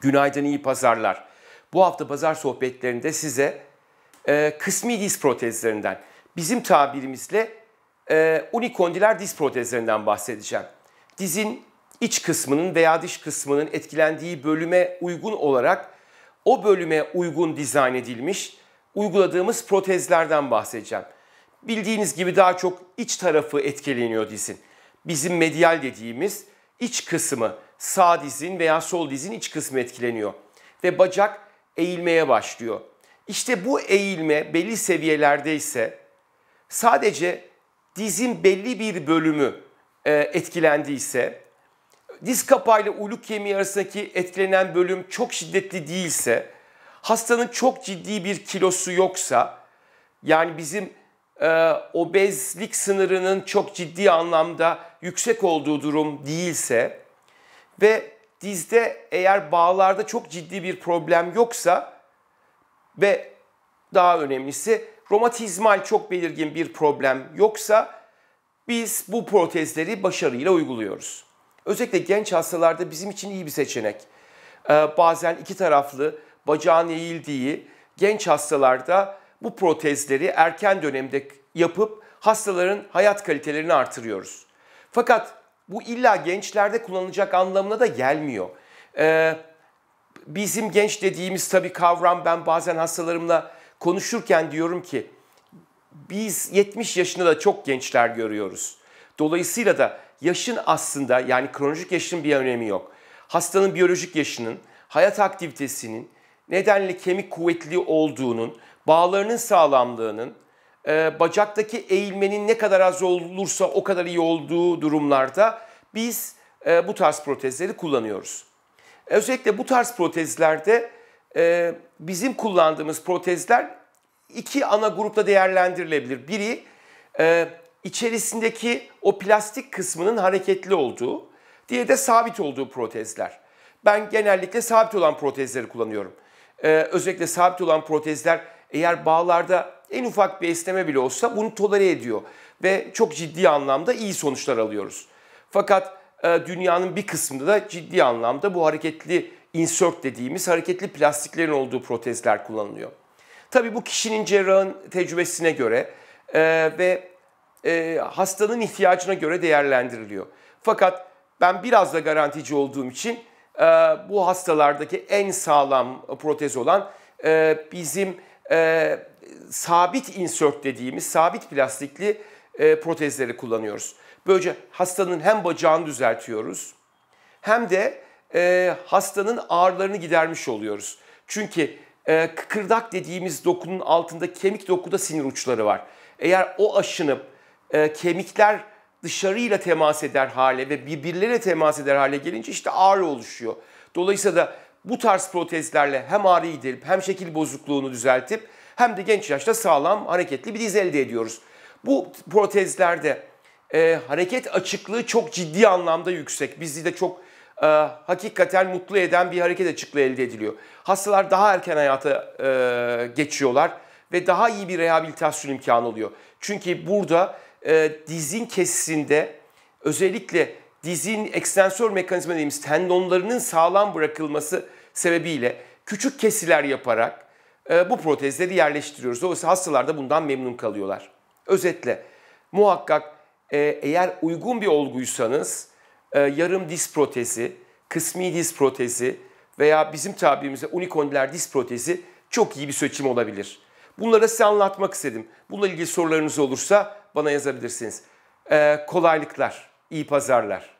Günaydın, iyi pazarlar. Bu hafta pazar sohbetlerinde size e, kısmi diz protezlerinden, bizim tabirimizle e, unikondiler diz protezlerinden bahsedeceğim. Dizin iç kısmının veya dış kısmının etkilendiği bölüme uygun olarak o bölüme uygun dizayn edilmiş uyguladığımız protezlerden bahsedeceğim. Bildiğiniz gibi daha çok iç tarafı etkileniyor dizin. Bizim medial dediğimiz iç kısmı sağ dizin veya sol dizin iç kısmı etkileniyor ve bacak eğilmeye başlıyor. İşte bu eğilme belli seviyelerde ise sadece dizin belli bir bölümü e, etkilendiyse, diz kapağıyla uluk kemiği arasındaki etkilenen bölüm çok şiddetli değilse, hastanın çok ciddi bir kilosu yoksa, yani bizim e, obezlik sınırının çok ciddi anlamda yüksek olduğu durum değilse ve dizde eğer bağlarda çok ciddi bir problem yoksa ve daha önemlisi romatizmal çok belirgin bir problem yoksa biz bu protezleri başarıyla uyguluyoruz. Özellikle genç hastalarda bizim için iyi bir seçenek. Ee, bazen iki taraflı bacağın eğildiği genç hastalarda bu protezleri erken dönemde yapıp hastaların hayat kalitelerini artırıyoruz. Fakat bu illa gençlerde kullanılacak anlamına da gelmiyor. Ee, bizim genç dediğimiz tabii kavram ben bazen hastalarımla konuşurken diyorum ki biz 70 yaşında da çok gençler görüyoruz. Dolayısıyla da yaşın aslında yani kronolojik yaşın bir önemi yok. Hastanın biyolojik yaşının, hayat aktivitesinin, nedenle kemik kuvvetli olduğunun, bağlarının sağlamlığının, e, bacaktaki eğilmenin ne kadar az olursa o kadar iyi olduğu durumlarda biz e, bu tarz protezleri kullanıyoruz. Özellikle bu tarz protezlerde e, bizim kullandığımız protezler iki ana grupta değerlendirilebilir. Biri e, içerisindeki o plastik kısmının hareketli olduğu, diğeri de sabit olduğu protezler. Ben genellikle sabit olan protezleri kullanıyorum e, özellikle sabit olan protezler eğer bağlarda en ufak bir esneme bile olsa bunu tolere ediyor ve çok ciddi anlamda iyi sonuçlar alıyoruz. Fakat e, dünyanın bir kısmında da ciddi anlamda bu hareketli insert dediğimiz hareketli plastiklerin olduğu protezler kullanılıyor. Tabii bu kişinin cerrahın tecrübesine göre e, ve e, hastanın ihtiyacına göre değerlendiriliyor. Fakat ben biraz da garantici olduğum için ee, bu hastalardaki en sağlam protez olan e, bizim e, sabit insert dediğimiz sabit plastikli e, protezleri kullanıyoruz. Böylece hastanın hem bacağını düzeltiyoruz hem de hastanın ağrılarını gidermiş oluyoruz. Çünkü e, kıkırdak dediğimiz dokunun altında kemik dokuda sinir uçları var. Eğer o aşınıp e, kemikler dışarıyla temas eder hale ve birbirleriyle temas eder hale gelince işte ağrı oluşuyor. Dolayısıyla da bu tarz protezlerle hem ağrı giderip hem şekil bozukluğunu düzeltip hem de genç yaşta sağlam hareketli bir diz elde ediyoruz. Bu protezlerde e, hareket açıklığı çok ciddi anlamda yüksek. Bizi de çok e, hakikaten mutlu eden bir hareket açıklığı elde ediliyor. Hastalar daha erken hayata e, geçiyorlar ve daha iyi bir rehabilitasyon imkanı oluyor. Çünkü burada e, dizin kesisinde özellikle dizin ekstensör mekanizma dediğimiz tendonlarının sağlam bırakılması sebebiyle küçük kesiler yaparak e, bu protezleri yerleştiriyoruz. Dolayısıyla hastalar da bundan memnun kalıyorlar. Özetle muhakkak e, eğer uygun bir olguysanız e, yarım diz protezi, kısmi diz protezi veya bizim tabirimizde unikoniler diz protezi çok iyi bir seçim olabilir. Bunları size anlatmak istedim. Bununla ilgili sorularınız olursa bana yazabilirsiniz. Ee, kolaylıklar, iyi pazarlar.